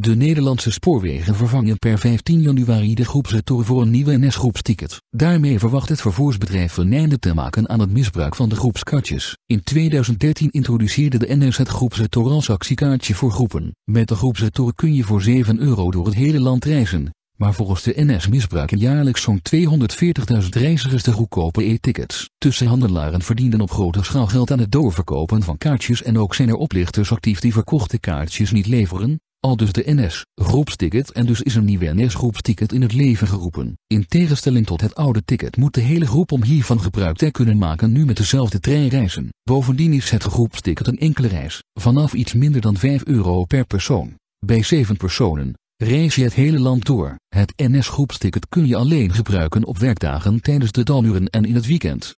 De Nederlandse spoorwegen vervangen per 15 januari de groepsretour voor een nieuwe NS-groepsticket. Daarmee verwacht het vervoersbedrijf een einde te maken aan het misbruik van de groepskaartjes. In 2013 introduceerde de NS het groepsretour als actiekaartje voor groepen. Met de groepsretour kun je voor 7 euro door het hele land reizen. Maar volgens de NS misbruiken jaarlijks zo'n 240.000 reizigers de goedkope e-tickets. Tussenhandelaren verdienden op grote schaal geld aan het doorverkopen van kaartjes en ook zijn er oplichters actief die verkochte kaartjes niet leveren, al dus de NS, groepsticket en dus is een nieuwe NS groepsticket in het leven geroepen. In tegenstelling tot het oude ticket moet de hele groep om hiervan gebruik te kunnen maken nu met dezelfde trein reizen. Bovendien is het groepsticket een enkele reis, vanaf iets minder dan 5 euro per persoon. Bij 7 personen, reis je het hele land door. Het NS groepsticket kun je alleen gebruiken op werkdagen tijdens de daluren en in het weekend.